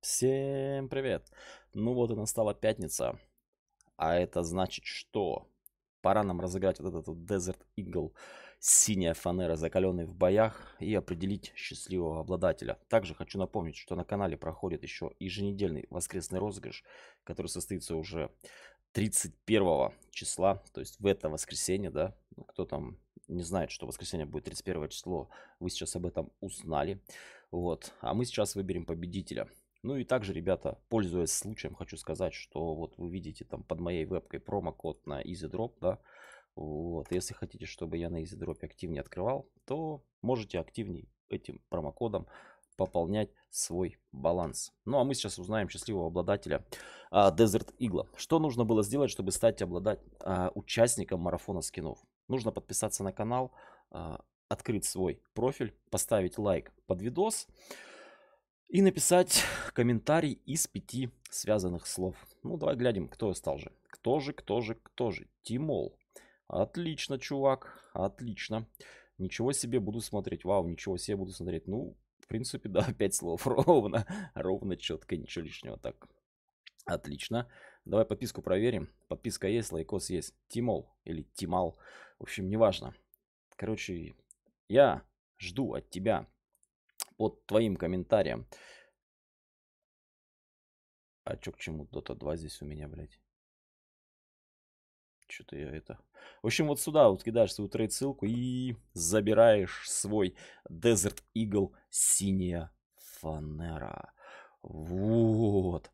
Всем привет! Ну вот и настала пятница, а это значит, что пора нам разыграть вот этот вот Desert Eagle, синяя фанера, закаленный в боях, и определить счастливого обладателя. Также хочу напомнить, что на канале проходит еще еженедельный воскресный розыгрыш, который состоится уже 31 числа, то есть в это воскресенье, да, ну, кто там не знает, что воскресенье будет 31 число, вы сейчас об этом узнали. Вот. А мы сейчас выберем победителя. Ну и также, ребята, пользуясь случаем, хочу сказать, что вот вы видите там под моей вебкой промокод на EasyDrop, да, вот, если хотите, чтобы я на EasyDrop активнее открывал, то можете активнее этим промокодом пополнять свой баланс. Ну а мы сейчас узнаем счастливого обладателя а, Desert Eagle. Что нужно было сделать, чтобы стать обладать а, участником марафона скинов? Нужно подписаться на канал, а, открыть свой профиль, поставить лайк под видос. И написать комментарий из пяти связанных слов. Ну, давай глянем, кто стал же. Кто же, кто же, кто же? Тимол. Отлично, чувак, отлично. Ничего себе буду смотреть. Вау, ничего себе буду смотреть. Ну, в принципе, да, пять слов ровно. Ровно, четко, ничего лишнего. Так, отлично. Давай подписку проверим. Подписка есть, лайкос есть. Тимол или Тимал. В общем, неважно. Короче, я жду от тебя под твоим комментарием. А чё к чему Dota 2 здесь у меня, блядь? чё то я это... В общем, вот сюда вот кидаешь свою трейд-ссылку и забираешь свой Desert Eagle синяя фанера. Вот.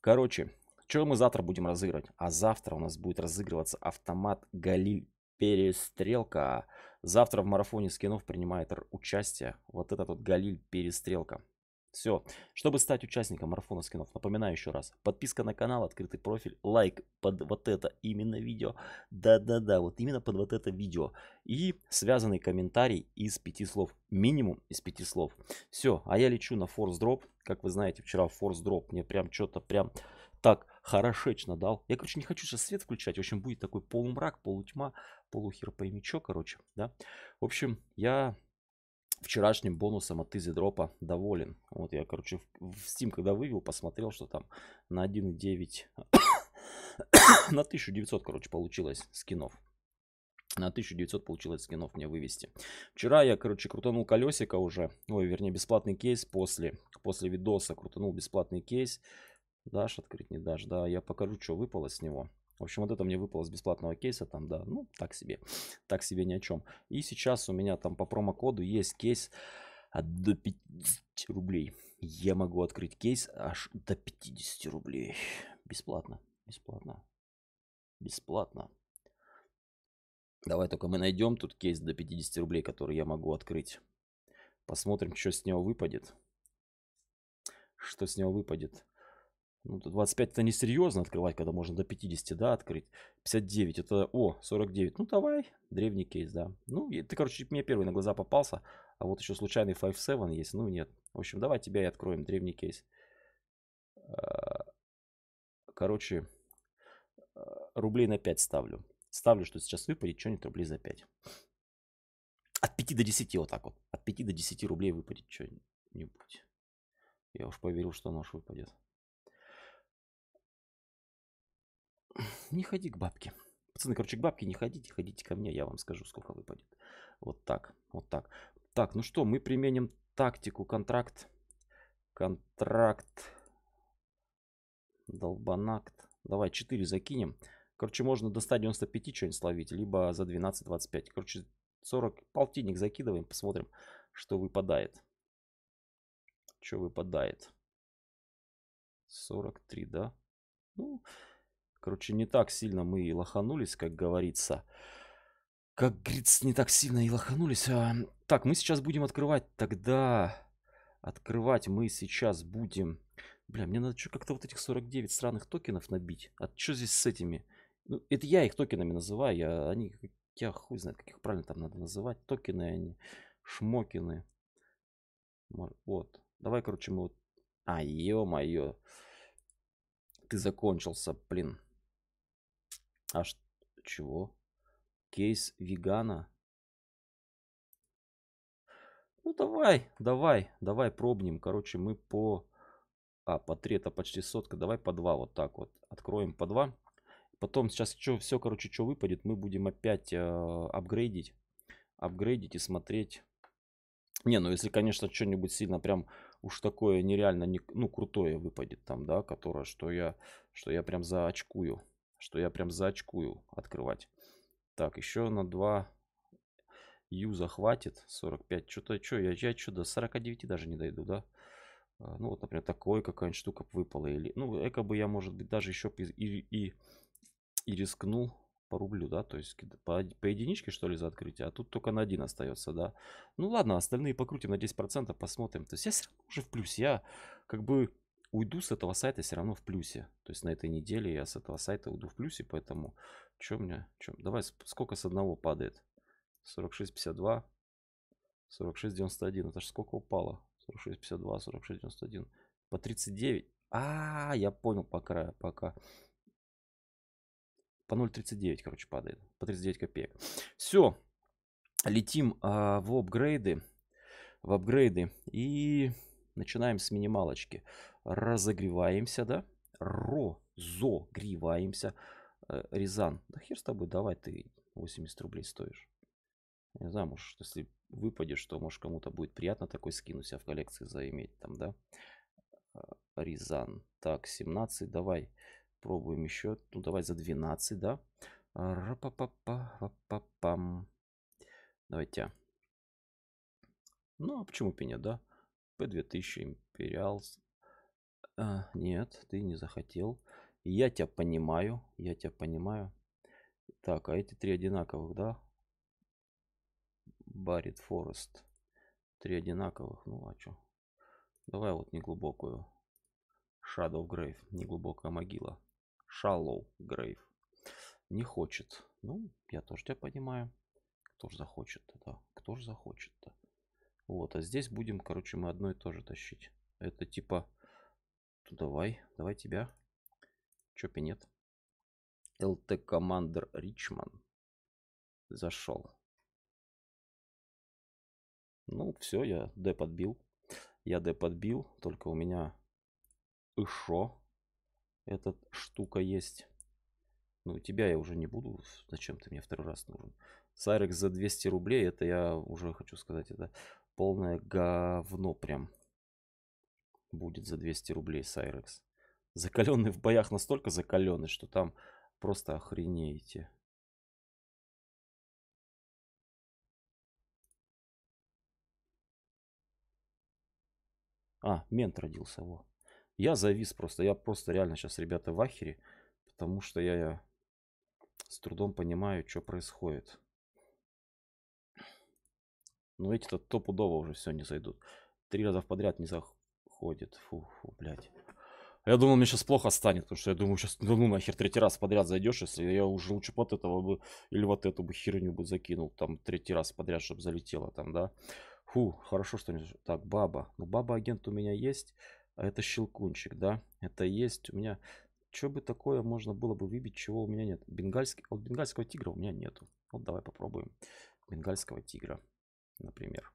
Короче, что мы завтра будем разыгрывать? А завтра у нас будет разыгрываться автомат Галиль Перестрелка. Завтра в марафоне скинов принимает участие вот этот вот Галиль Перестрелка. Все. Чтобы стать участником марафона скинов, напоминаю еще раз. Подписка на канал, открытый профиль, лайк под вот это именно видео. Да-да-да, вот именно под вот это видео. И связанный комментарий из пяти слов. Минимум из пяти слов. Все. А я лечу на форс дроп. Как вы знаете, вчера форс дроп мне прям что-то прям так хорошечно дал. Я, короче, не хочу сейчас свет включать. В общем, будет такой полумрак, полутьма, полухер поймичо, короче, да. В общем, я вчерашним бонусом от Изи Дропа доволен. Вот я, короче, в Steam, когда вывел, посмотрел, что там на 1.9, на 1900, короче, получилось скинов. На 1900 получилось скинов мне вывести. Вчера я, короче, крутанул колесика уже. Ой, вернее, бесплатный кейс после, после видоса. Крутанул бесплатный кейс Дашь открыть не дашь. Да, я покажу, что выпало с него. В общем, вот это мне выпало с бесплатного кейса, там, да, ну, так себе, так себе ни о чем. И сейчас у меня там по промокоду есть кейс до 50 рублей. Я могу открыть кейс аж до 50 рублей. Бесплатно, бесплатно, бесплатно. Давай только мы найдем тут кейс до 50 рублей, который я могу открыть. Посмотрим, что с него выпадет. Что с него выпадет. 25 ну, это не серьезно открывать, когда можно до 50, да, открыть. 59 это, о, 49. Ну, давай, древний кейс, да. Ну, ты, короче, мне первый на глаза попался. А вот еще случайный 5-7 есть, ну, нет. В общем, давай тебя и откроем, древний кейс. А, короче, а, рублей на 5 ставлю. Ставлю, что сейчас выпадет что-нибудь рублей за 5. От 5 до 10 вот так вот. От 5 до 10 рублей выпадет что-нибудь. Я уж поверил, что нож выпадет. не ходи к бабке. Пацаны, короче, к бабке не ходите, ходите ко мне, я вам скажу, сколько выпадет. Вот так, вот так. Так, ну что, мы применим тактику, контракт. Контракт. Долбанакт. Давай 4 закинем. Короче, можно до 195 что-нибудь словить, либо за 12-25. Короче, 40 полтинник закидываем, посмотрим, что выпадает. Что выпадает. 43, да? Ну, Короче, не так сильно мы и лоханулись, как говорится. Как говорится, не так сильно и лоханулись. А... Так, мы сейчас будем открывать тогда... Открывать мы сейчас будем... Бля, мне надо что как-то вот этих 49 странных токенов набить. А что здесь с этими? Ну, это я их токенами называю. Я, они, я хуй знает, как их правильно там надо называть. Токены они, шмокины. Вот. Давай, короче, мы вот... А, ё-моё. Ты закончился, блин. А что? Чего? Кейс вегана? Ну давай, давай, давай пробним, Короче, мы по... А, по 3 это почти сотка. Давай по 2 вот так вот. Откроем по 2. Потом сейчас что, все, короче, что выпадет, мы будем опять э, апгрейдить. Апгрейдить и смотреть. Не, ну если, конечно, что-нибудь сильно прям уж такое нереально, не, ну, крутое выпадет там, да, которое, что я, что я прям заочкую что я прям заочкую открывать. Так, еще на 2 юза хватит. 45. Что-то, что, я, я что, до 49 даже не дойду, да? А, ну, вот, например, такой какая-нибудь штука выпала. Или, ну, эко бы я, может быть, даже еще и, и, и рискнул по рублю, да? То есть по, по единичке, что ли, за открытие? А тут только на один остается, да? Ну, ладно, остальные покрутим на 10%, посмотрим. То есть я все равно уже в плюс. Я как бы уйду с этого сайта все равно в плюсе. То есть на этой неделе я с этого сайта уйду в плюсе, поэтому что у меня? что, давай, сколько с одного падает? 46,52, 46,91, это же сколько упало? 46,52, 46,91, по 39. А, -а, а, я понял, по краю, пока. По 0,39, короче, падает. По 39 копеек. Все. Летим а, в апгрейды. В апгрейды. И начинаем с минималочки разогреваемся, да, розогреваемся. Э, Рязан, да хер с тобой, давай ты 80 рублей стоишь. Не знаю, может, если выпадешь, то, может, кому-то будет приятно такой скин у себя в коллекции заиметь там, да? Э, Рязан. Так, 17, давай пробуем еще. Ну, давай за 12, да? Рапапапам. Давайте. Ну, а почему бы нет, да? P2000 Imperial а, нет, ты не захотел. Я тебя понимаю, я тебя понимаю. Так, а эти три одинаковых, да? Барит, Форест. Три одинаковых, ну а чё? Давай вот неглубокую. Shadow Grave, неглубокая могила. Shallow Grave. Не хочет. Ну, я тоже тебя понимаю. Кто же захочет-то, да? Кто же захочет-то? Вот, а здесь будем, короче, мы одно и то же тащить. Это типа то ну, давай, давай тебя. Чё нет? ЛТ Командер Ричман. Зашел. Ну, все, я Д подбил. Я Д подбил, только у меня Ишо. Эта штука есть. Ну, тебя я уже не буду. Зачем ты мне второй раз нужен? Сайрекс за 200 рублей, это я уже хочу сказать, это полное говно прям будет за 200 рублей Сайрекс. Закаленный в боях настолько закаленный, что там просто охренеете. А, мент родился, во. Я завис просто, я просто реально сейчас, ребята, в ахере, потому что я, я с трудом понимаю, что происходит. Но эти-то топудово уже все не зайдут. Три раза подряд не, за уходит. Фу, фу, блядь. Я думал, мне сейчас плохо станет, потому что я думаю, сейчас, ну, ну нахер, третий раз подряд зайдешь, если я уже лучше вот этого бы, или вот эту бы херню бы закинул, там, третий раз подряд, чтобы залетело там, да. Фу, хорошо, что не... Так, баба. Ну, баба-агент у меня есть, а это щелкунчик, да. Это есть у меня... Что бы такое можно было бы выбить, чего у меня нет? Бенгальский... А вот бенгальского тигра у меня нету. Вот давай попробуем. Бенгальского тигра, например.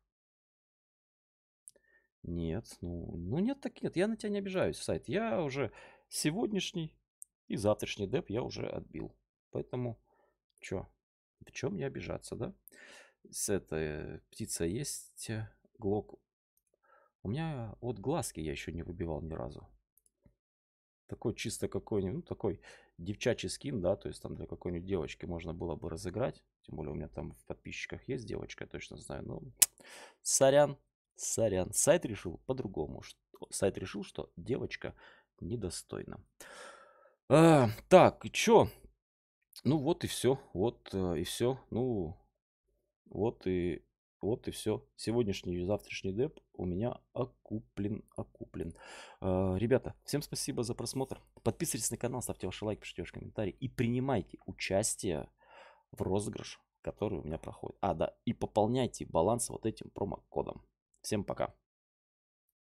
Нет, ну, ну нет, так нет. Я на тебя не обижаюсь, сайт. Я уже сегодняшний и завтрашний деп я уже отбил. Поэтому, чё, в чем я обижаться, да? С этой птица есть э, глок. У меня от глазки я еще не выбивал ни разу. Такой чисто какой-нибудь, ну такой девчачий скин, да, то есть там для какой-нибудь девочки можно было бы разыграть. Тем более у меня там в подписчиках есть девочка, я точно знаю. Ну, сорян, Сорян, сайт решил по-другому. Сайт решил, что девочка недостойна. А, так, и чё? Ну вот и все, вот э, и все, ну вот и вот и все. Сегодняшний и завтрашний деп у меня окуплен, окуплен. Э, ребята, всем спасибо за просмотр. Подписывайтесь на канал, ставьте ваши лайки, пишите ваши комментарии и принимайте участие в розыгрыш, который у меня проходит. А, да, и пополняйте баланс вот этим промокодом. Всем пока.